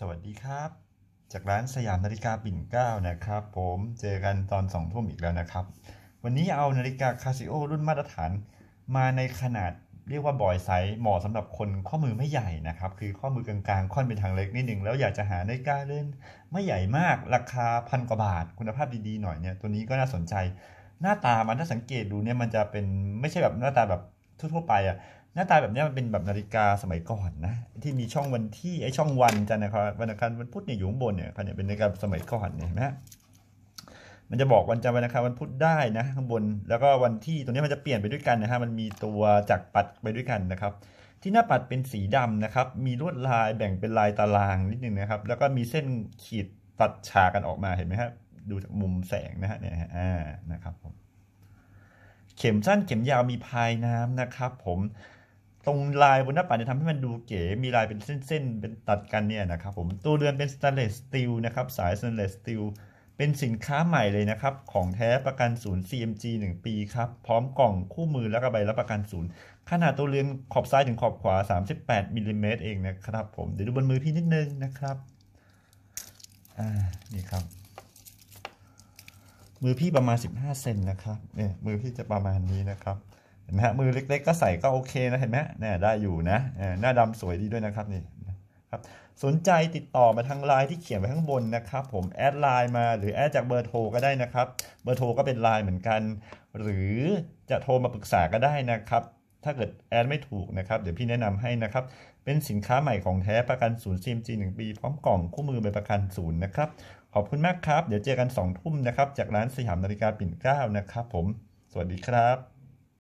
สวัสดีครับ จากร้านสยามนาฬิกาปิ่นเก้านะครับ ผมเจอกันตอนสองทุ่มอีกแล้วนะครับ วันนี้เอานาฬิกาคาซิโอรุ่นมาตรฐาน มาในขนาดเรียกว่าบอยไซส์เหมาะสำหรับคนข้อมือไม่ใหญ่นะครับ คือข้อมือกลางๆ ค่อนเป็นทางเล็กนิดหนึ่งแล้วอยากจะหานาฬิกาเล่นไม่ใหญ่มากราคาพันกว่าบาทคุณภาพดีๆ หน่อยเนี่ย ตัวนี้ก็น่าสนใจหน้าตามันถ้าสังเกตดูเนี่ยมันจะเป็นไม่ใช่แบบหน้าตาแบบทั่ว ๆ ไปอะ่ะหน้าตาแบบนี้มันเป็นแบบนาฬิกาสมัยก่อนนะ ที่มีช่องวันที่ ไอช่องวันจันทร์นะครับวันอังคารวันพุธเนี่ยอยู่ข้างบนเนี่ยพันเนี่ยเป็นนาฬิกาสมัยก่อนเนี่ยนะมันจะบอกวันจันทร์วันอังคารวันพุธได้นะ ข้างบนแล้วก็วันที่ตรงนี้มันจะเปลี่ยนไปด้วยกันนะฮะมันมีตัวจักรปัดไปด้วยกันนะครับ ที่หน้าปัดเป็นสีดำนะครับ มีลวดลายแบ่งเป็นลายตารางนิดนึงนะครับ แล้วก็มีเส้นขีดตัดฉากกันออกมาเห็นไหมครับดูจากมุมแสงนะฮะเนี่ยอ่านะครับผมเข็มสั้นเข็มยาวมีพายน้ำนะครับ ผมตรงลายบนหน้าปัดเนี่ยทำให้มันดูเก๋ มีลายเป็นเส้นๆ เป็นตัดกันเนี่ยนะครับ ผม ตัวเรือนเป็นสแตนเลสสตีลนะครับ สายสแตนเลสสตีล เป็นสินค้าใหม่เลยนะครับ ของแท้ประกันศูนย์ CMG 1 ปีครับ พร้อมกล่องคู่มือและกระใบรับประกันศูนย์ ขนาดตัวเรือนขอบซ้ายถึงขอบขวา38มิลลิเมตรเองนะครับ ผม เดี๋ยวดูบนมือพี่นิดนึงนะครับ อ่า นี่ครับ มือพี่ประมาณ 15เซนนะครับ เนี่ย มือพี่จะประมาณนี้นะครับเห็นไหมฮะมือเล็กๆก็ใส่ก็โอเคนะเห็นไหมเนี่ยได้อยู่นะ หน้าดำสวยดีด้วยนะครับนี่ครับ สนใจติดต่อมาทางไลน์ที่เขียนไว้ข้างบนนะครับ ผมแอดไลน์มาหรือแอดจากเบอร์โทรก็ได้นะครับ เบอร์โทรก็เป็นไลน์เหมือนกัน หรือจะโทรมาปรึกษาก็ได้นะครับ ถ้าเกิดแอดไม่ถูกนะครับ เดี๋ยวพี่แนะนำให้นะครับเป็นสินค้าใหม่ของแท้ประกันศูนย์ซีมจีหนึ่งปีพร้อมกล่องคู่มือใบประกันศูนย์นะครับขอบคุณมากครับเดี๋ยวเจอกัน2ทุ่มนะครับจากร้านสยามนาฬิกาปิ่นเก้านะครับ ผมสวัสดีครับ